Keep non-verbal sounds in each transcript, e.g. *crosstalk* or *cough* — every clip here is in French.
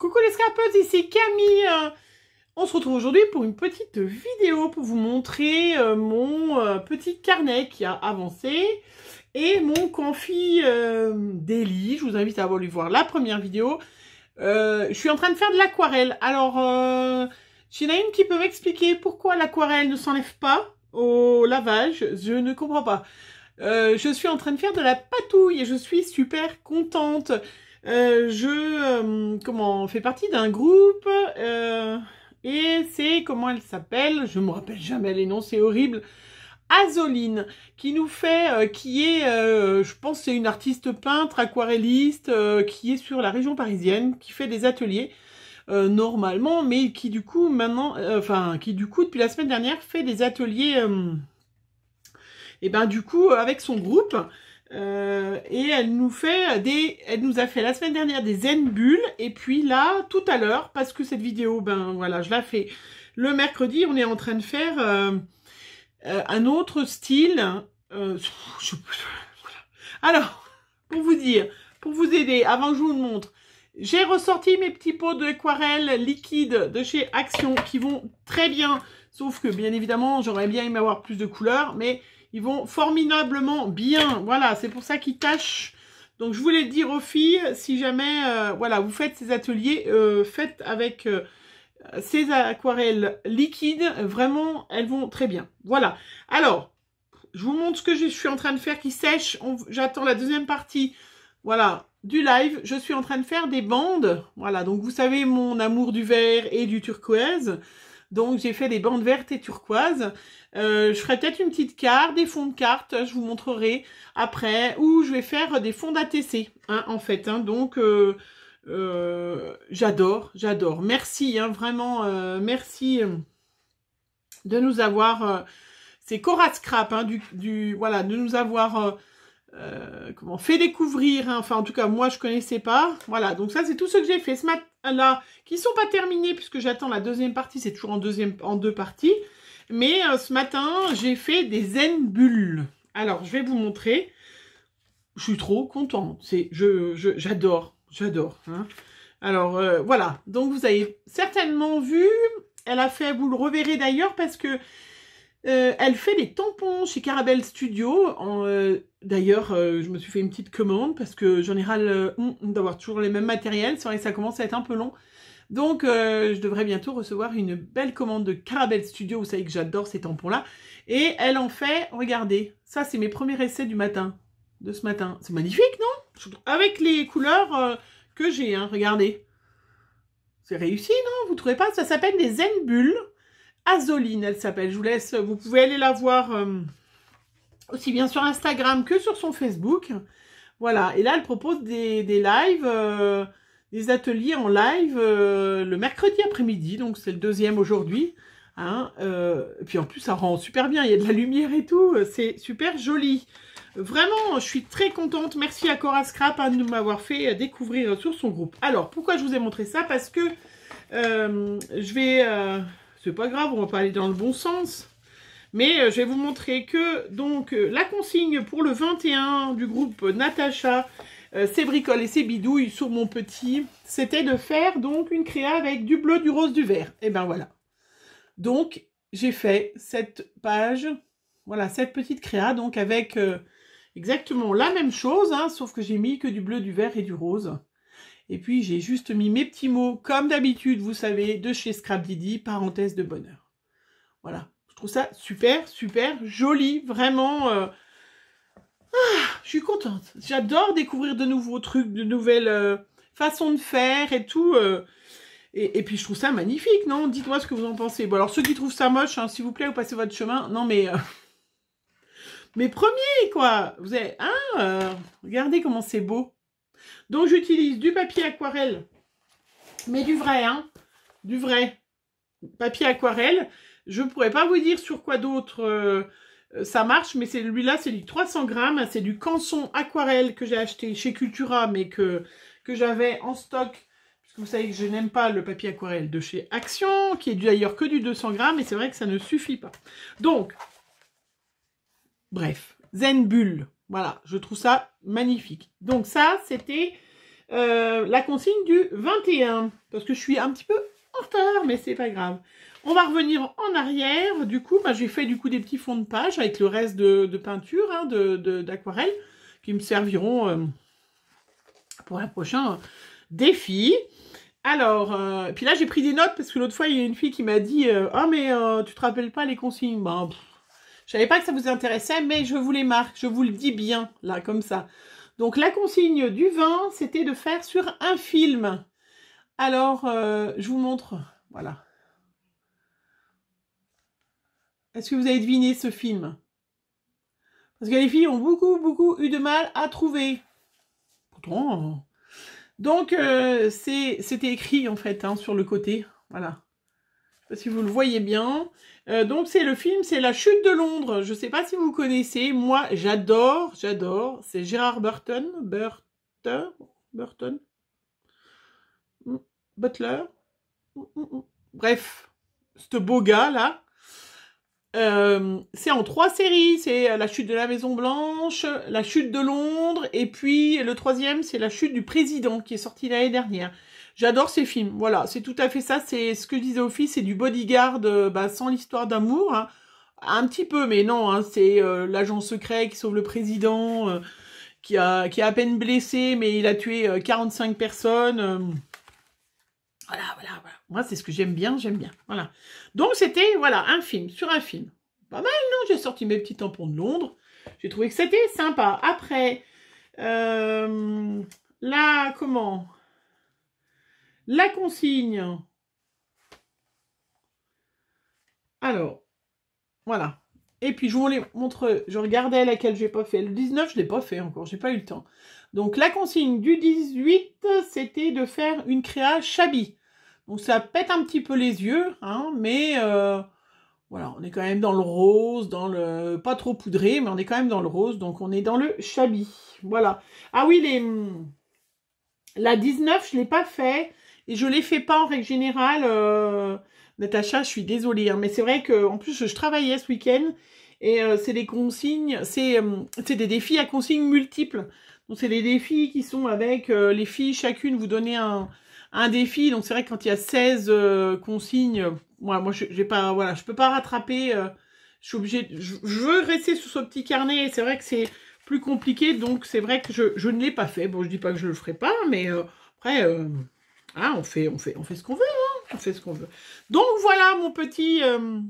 Coucou les scrapeuses, ici Camille. On se retrouve aujourd'hui pour une petite vidéo pour vous montrer euh, mon euh, petit carnet qui a avancé et mon confit euh, Je vous invite à aller voir la première vidéo. Euh, je suis en train de faire de l'aquarelle. Alors, euh, une qui peut m'expliquer pourquoi l'aquarelle ne s'enlève pas au lavage. Je ne comprends pas. je suis en train de faire de la patouille et je suis super contente. Euh, je euh, comment fais partie d'un groupe euh, et c'est comment elle s'appelle Je me rappelle jamais les noms, c'est horrible. Azoline, qui nous fait, qui est, je pense, c'est une artiste peintre, aquarelliste, qui est sur la région parisienne, qui fait des ateliers normalement, mais qui du coup maintenant, enfin, qui du coup depuis la semaine dernière fait des ateliers, et ben du coup avec son groupe. Euh, et elle nous fait des, elle nous a fait la semaine dernière des zen bulles et puis là tout à l'heure parce que cette vidéo ben voilà je la fais le mercredi on est en train de faire euh, euh, un autre style. Alors pour vous dire, pour vous aider, avant que je vous le montre, j'ai ressorti mes petits pots d'aquarelle liquide de chez Action qui vont très bien, sauf que bien évidemment j'aurais bien aimé avoir plus de couleurs, mais ils vont formidablement bien. Voilà, c'est pour ça qu'ils tâchent. Donc, je voulais dire aux filles, si jamais euh, voilà, vous faites ces ateliers, euh, faites avec euh, ces aquarelles liquides. Vraiment, elles vont très bien. Voilà. Alors, je vous montre ce que je suis en train de faire qui sèche. J'attends la deuxième partie. Voilà, du live, je suis en train de faire des bandes. Voilà, donc vous savez mon amour du vert et du turquoise. Donc j'ai fait des bandes vertes et turquoises. Euh, je ferai peut-être une petite carte, des fonds de cartes, je vous montrerai après. Ou je vais faire des fonds d'ATC, hein, en fait. Hein. donc euh, euh, j'adore, j'adore. Merci, hein, vraiment, merci de nous avoir... C'est Cora Scrap, du, voilà, de nous avoir euh, comment fait découvrir. Hein. Enfin, en tout cas, moi, je connaissais pas. Voilà, donc ça, c'est tout ce que j'ai fait ce matin-là, qui sont pas terminés puisque j'attends la deuxième partie. C'est toujours en deuxième, en deux parties. Mais euh, ce matin, j'ai fait des zen bulles. Alors, je vais vous montrer. Je suis trop contente. C'est, je, j'adore, j'adore. Hein. Alors euh, voilà. Donc vous avez certainement vu. Elle a fait. Vous le reverrez d'ailleurs parce que euh, elle fait des tampons chez Carabel Studio. Euh, d'ailleurs, euh, je me suis fait une petite commande parce que, en général, on toujours les mêmes matériels. C'est vrai que ça commence à être un peu long. Donc, je devrais bientôt recevoir une belle commande de Carabel Studio. Vous savez que j'adore ces tampons-là. Et elle en fait, regardez, ça, c'est mes premiers essais du matin, de ce matin. C'est magnifique, non Avec les couleurs que j'ai, hein, regardez. C'est réussi, non Vous trouvez pas Ça s'appelle des Zen Bulles. Azoline, elle s'appelle. Je vous laisse, vous pouvez aller la voir euh, aussi bien sur Instagram que sur son Facebook. Voilà, et là, elle propose des, lives, euh, des ateliers en live euh, le mercredi après-midi, donc c'est le deuxième aujourd'hui. Hein, et puis en plus, ça rend super bien, il y a de la lumière et tout, c'est super joli. Vraiment, je suis très contente. Merci à Cora Scrap hein, de m'avoir fait découvrir sur son groupe. Alors, pourquoi je vous ai montré ça Parce que je vais c'est pas grave, on va pas aller dans le bon sens. Mais euh, je vais vous montrer que donc euh, la consigne pour le 21 du groupe Natacha, ses euh, bricoles et ses bidouilles sur mon petit, c'était de faire donc une créa avec du bleu, du rose, du vert. Et eh ben voilà. Donc j'ai fait cette page, voilà cette petite créa donc avec exactement la même chose, hein, sauf que j'ai mis que du bleu, du vert et du rose. Et puis, j'ai juste mis mes petits mots, comme d'habitude, vous savez, de chez Scrap Didi, parenthèse de bonheur. Voilà. Je trouve ça super, super joli. Vraiment. Euh, ah, je suis contente. J'adore découvrir de nouveaux trucs, de nouvelles euh, façons de faire et tout. Euh. Et, puis je trouve ça magnifique, non Dites-moi ce que vous en pensez. Bon, alors ceux qui trouvent ça moche, hein, s'il vous plaît, vous passez votre chemin. Non, mais. *laughs* Mais premier, quoi Vous avez. Hein Regardez comment c'est beau. Donc j'utilise du papier aquarelle, mais du vrai, hein, du vrai papier aquarelle. Je ne pourrais pas vous dire sur quoi d'autre euh, ça marche, mais celui-là, c'est du 300 grammes. Hein, c'est du canson aquarelle que j'ai acheté chez Cultura, mais que, que j'avais en stock. Puisque vous savez que je n'aime pas le papier aquarelle de chez Action, qui est d'ailleurs que du 200 grammes, et c'est vrai que ça ne suffit pas. Donc, bref, Zen Bulle. Voilà, je trouve ça magnifique. Donc ça, c'était euh, la consigne du 21. Parce que je suis un petit peu en retard, mais c'est pas grave. On va revenir en arrière. Du coup, bah, j'ai fait du coup des petits fonds de page avec le reste de, peinture, hein, d'aquarelle, de, qui me serviront euh, pour un prochain défi. Alors, euh, puis là, j'ai pris des notes parce que l'autre fois, il y a une fille qui m'a dit Ah, mais tu te rappelles pas les consignes ben, je savais pas que ça vous intéressait, mais je vous les marque, je vous le dis bien, là, comme ça. Donc la consigne du vin, c'était de faire sur un film. Alors, euh, je vous montre, voilà. Est-ce que vous avez deviné ce film Parce que les filles ont beaucoup, beaucoup eu de mal à trouver. Pourtant. Hein. Donc, euh, c'était écrit, en fait, hein, sur le côté. Voilà si vous le voyez bien. Euh, donc c'est le film, c'est La Chute de Londres. Je ne sais pas si vous connaissez. Moi, j'adore, j'adore. C'est Gérard Burton, Burton, Burton, mm, Butler. Mm, mm, Bref, ce beau gars là. Euh, c'est en trois séries. C'est La Chute de la Maison Blanche, La Chute de Londres, et puis le troisième, c'est La Chute du président qui est sorti l'année dernière. J'adore ces films. Voilà, c'est tout à fait ça. C'est ce que disait disais au c'est du bodyguard euh, bah, sans l'histoire d'amour. Hein. Un petit peu, mais non, hein, c'est euh, l'agent secret qui sauve le président, euh, qui, a, qui à peine blessé, mais il a tué 45 personnes. Voilà, voilà, voilà. Moi, c'est ce que j'aime bien, j'aime bien. Voilà. Donc, c'était, voilà, un film, sur un film. Pas mal, non J'ai sorti mes petits tampons de Londres. J'ai trouvé que c'était sympa. Après, là, comment la consigne. Alors, voilà. Et puis, je vous les montre. Je regardais laquelle je n'ai pas fait. Le 19, je l'ai pas fait encore. J'ai pas eu le temps. Donc, la consigne du 18, c'était de faire une créa chabi. Donc, ça pète un petit peu les yeux, hein, mais euh, voilà, on est quand même dans le rose, dans le pas trop poudré, mais on est quand même dans le rose. Donc, on est dans le chabi. Voilà. Ah oui, les la 19, je l'ai pas fait et je les fais pas en règle générale, euh, Natacha, je suis désolée. Hein, mais c'est vrai qu'en plus, je travaillais ce week-end et euh, c'est des consignes, euh, c'est des défis à consignes multiples. Donc c'est des défis qui sont avec les filles, chacune vous donnez un, un défi. Donc c'est vrai que quand il y a 16 consignes, moi, moi je ne pas, voilà, je peux pas rattraper. je suis obligée, je, veux rester sous ce petit carnet. C'est vrai que c'est plus compliqué, donc c'est vrai que je, je ne l'ai pas fait. Bon, je ne dis pas que je ne le ferai pas, mais après, ah, on, fait, on, fait, on fait ce qu'on veut, hein on fait ce qu'on veut. Donc voilà mon petit euh,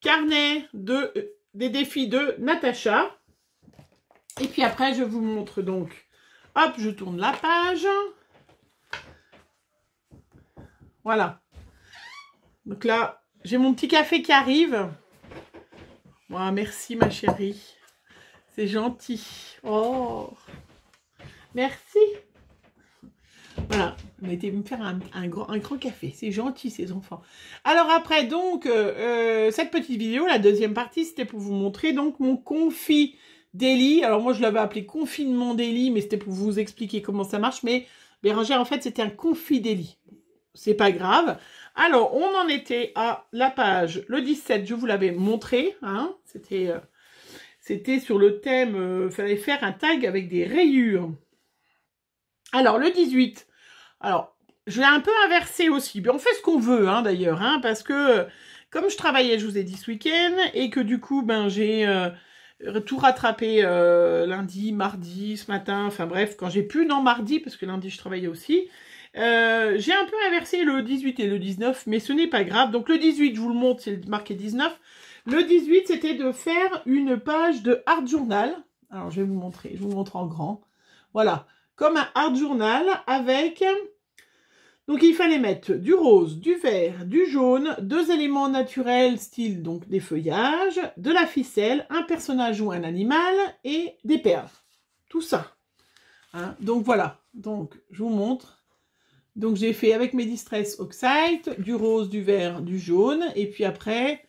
carnet de, euh, des défis de Natacha. Et puis après, je vous montre donc. Hop, je tourne la page. Voilà. Donc là, j'ai mon petit café qui arrive. merci ma chérie. C'est gentil. Oh. Merci. Voilà, mettez me faire un, grand, café. C'est gentil, ces enfants. Alors après, donc, euh, euh, cette petite vidéo, la deuxième partie, c'était pour vous montrer donc mon confit délit. Alors moi, je l'avais appelé confinement délit, mais c'était pour vous expliquer comment ça marche. Mais Bérangère, en fait, c'était un confit délit. C'est pas grave. Alors, on en était à la page le 17, je vous l'avais montré. Hein. Euh, c'était... sur le thème, il fallait faire un tag avec des rayures. Alors, le 18, alors, je l'ai un peu inversé aussi. Mais on fait ce qu'on veut, hein, d'ailleurs, hein, parce que euh, comme je travaillais, je vous ai dit ce week-end, et que du coup, ben, j'ai euh, tout rattrapé euh, lundi, mardi, ce matin, enfin bref, quand j'ai pu, non, mardi, parce que lundi, je travaillais aussi. j'ai un peu inversé le 18 et le 19, mais ce n'est pas grave. Donc le 18, je vous le montre, c'est marqué 19. Le 18, c'était de faire une page de art journal. Alors je vais vous montrer, je vous montre en grand. Voilà, comme un art journal avec donc il fallait mettre du rose, du vert, du jaune, deux éléments naturels, style donc des feuillages, de la ficelle, un personnage ou un animal et des perles. Tout ça. Hein, donc voilà, donc je vous montre. Donc j'ai fait avec mes Distress Oxide, du rose, du vert, du jaune. Et puis après,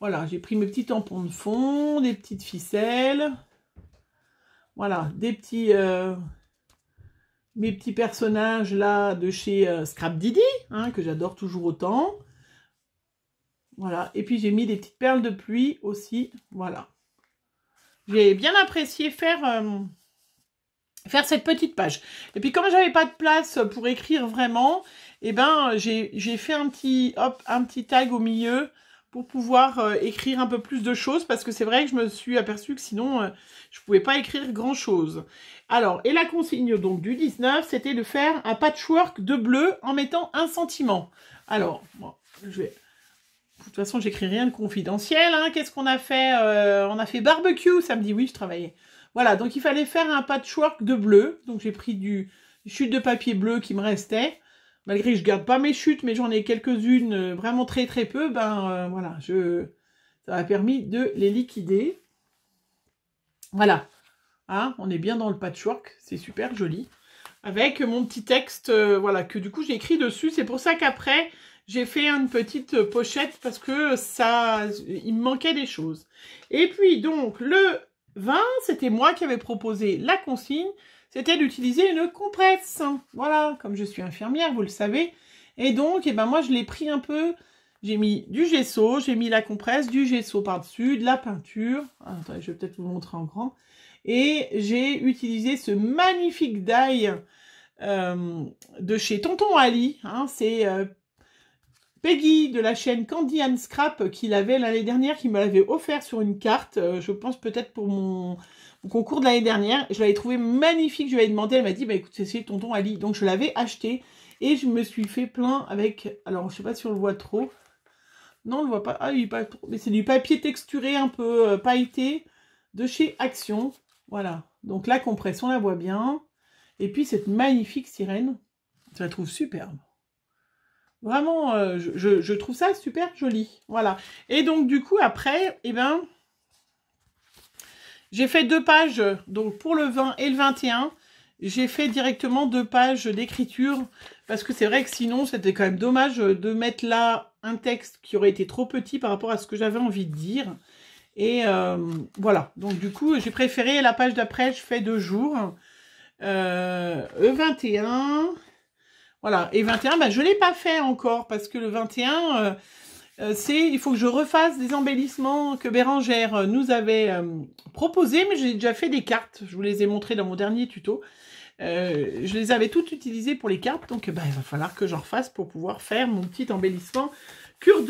voilà, j'ai pris mes petits tampons de fond, des petites ficelles. Voilà, des petits... Euh, mes petits personnages là de chez euh, Scrap Didi, hein, que j'adore toujours autant. Voilà, et puis j'ai mis des petites perles de pluie aussi, voilà. J'ai bien apprécié faire, euh, faire cette petite page. Et puis comme j'avais pas de place pour écrire vraiment, eh ben j'ai fait un petit, hop, un petit tag au milieu pour pouvoir euh, écrire un peu plus de choses parce que c'est vrai que je me suis aperçue que sinon euh, je pouvais pas écrire grand chose. Alors, et la consigne donc du 19, c'était de faire un patchwork de bleu en mettant un sentiment. Alors, bon, je vais. De toute façon, j'écris rien de confidentiel. Hein. Qu'est-ce qu'on a fait euh, On a fait barbecue samedi. Oui, je travaillais. Voilà, donc il fallait faire un patchwork de bleu. Donc j'ai pris du chute de papier bleu qui me restait malgré que je garde pas mes chutes, mais j'en ai quelques-unes, euh, vraiment très très peu, ben euh, voilà, je, ça m'a permis de les liquider. Voilà, hein, on est bien dans le patchwork, c'est super joli. Avec mon petit texte, euh, voilà, que du coup j'ai écrit dessus, c'est pour ça qu'après, j'ai fait une petite pochette parce que ça, il me manquait des choses. Et puis donc, le 20, c'était moi qui avais proposé la consigne c'était d'utiliser une compresse. Voilà, comme je suis infirmière, vous le savez. Et donc, eh ben moi, je l'ai pris un peu. J'ai mis du gesso, j'ai mis la compresse, du gesso par-dessus, de la peinture. Ah, attendez, je vais peut-être vous montrer en grand. Et j'ai utilisé ce magnifique die euh, de chez Tonton Ali. Hein. C'est euh, Peggy de la chaîne Candy and Scrap qui l'avait l'année dernière, qui me l'avait offert sur une carte. Euh, je pense peut-être pour mon au concours de l'année dernière. Je l'avais trouvé magnifique, je lui avais demandé, elle m'a dit, bah écoute, c'est tonton Ali. Donc je l'avais acheté et je me suis fait plein avec, alors je sais pas si on le voit trop. Non, on le voit pas. Ah, il pas trop. Mais c'est du papier texturé un peu euh, pailleté de chez Action. Voilà. Donc la compresse, on la voit bien. Et puis cette magnifique sirène, je la trouve superbe. Vraiment, euh, je, trouve ça super joli. Voilà. Et donc, du coup, après, eh ben, j'ai fait deux pages, donc pour le 20 et le 21, j'ai fait directement deux pages d'écriture, parce que c'est vrai que sinon, c'était quand même dommage de mettre là un texte qui aurait été trop petit par rapport à ce que j'avais envie de dire. Et euh, voilà, donc du coup, j'ai préféré la page d'après, je fais deux jours. Euh, le 21, voilà, et 21, bah, je ne l'ai pas fait encore, parce que le 21... Euh, c'est il faut que je refasse des embellissements que Bérangère euh, nous avait euh, proposés, mais j'ai déjà fait des cartes. Je vous les ai montrées dans mon dernier tuto. je les avais toutes utilisées pour les cartes, donc bah, il va falloir que j'en refasse pour pouvoir faire mon petit embellissement cure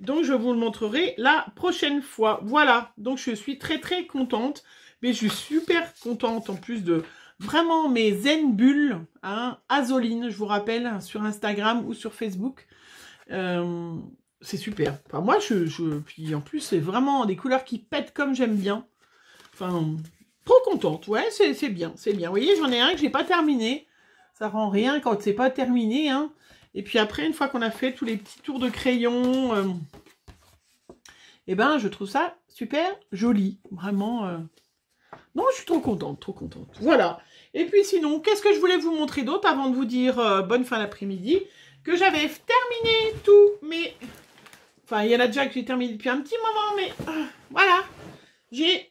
Donc je vous le montrerai la prochaine fois. Voilà, donc je suis très très contente, mais je suis super contente en plus de vraiment mes zen bulles, hein, Azoline, je vous rappelle, sur Instagram ou sur Facebook c'est super. Enfin, moi, je, Puis en plus, c'est vraiment des couleurs qui pètent comme j'aime bien. Enfin, trop contente. Ouais, c'est bien, c'est bien. Vous voyez, j'en ai un que j'ai pas terminé. Ça rend rien quand c'est pas terminé. Hein. Et puis après, une fois qu'on a fait tous les petits tours de crayon, euh, eh ben, je trouve ça super joli. Vraiment. Euh, non, je suis trop contente, trop contente. Voilà. Et puis sinon, qu'est-ce que je voulais vous montrer d'autre avant de vous dire euh, bonne fin d'après-midi Que j'avais terminé tous mes Enfin, il y en a déjà que j'ai terminé depuis un petit moment, mais euh, voilà. J'ai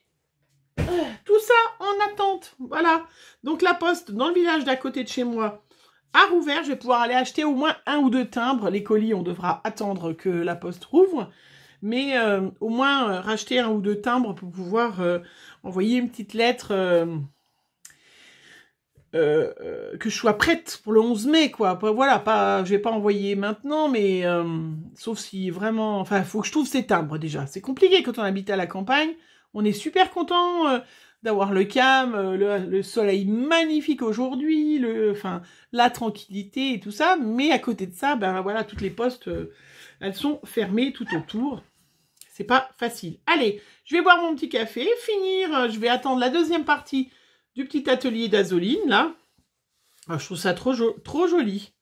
euh, tout ça en attente. Voilà. Donc la poste dans le village d'à côté de chez moi a rouvert. Je vais pouvoir aller acheter au moins un ou deux timbres. Les colis, on devra attendre que la poste rouvre. Mais euh, au moins racheter un ou deux timbres pour pouvoir envoyer une petite lettre euh, euh, que je sois prête pour le 11 mai, quoi. voilà, pas, je vais pas envoyer maintenant, mais euh, sauf si vraiment, enfin, faut que je trouve cet arbre, déjà. C'est compliqué quand on habite à la campagne. On est super content d'avoir le calme, le, le, soleil magnifique aujourd'hui, le, enfin, la tranquillité et tout ça. Mais à côté de ça, ben voilà, toutes les postes, elles sont fermées tout autour. C'est pas facile. Allez, je vais boire mon petit café, finir. je vais attendre la deuxième partie du petit atelier d'Azoline, là. Ah, je trouve ça trop, trop joli.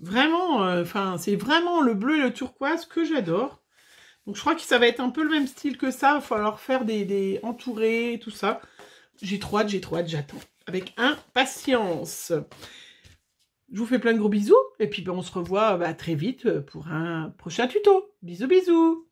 Vraiment, euh, enfin, c'est vraiment le bleu et le turquoise que j'adore. Donc, je crois que ça va être un peu le même style que ça. Il va falloir faire des, des entourés, tout ça. J'ai trop hâte, j'ai trop hâte, j'attends. Avec impatience. Je vous fais plein de gros bisous. Et puis, ben, on se revoit bah, très vite euh, pour un prochain tuto. Bisous, bisous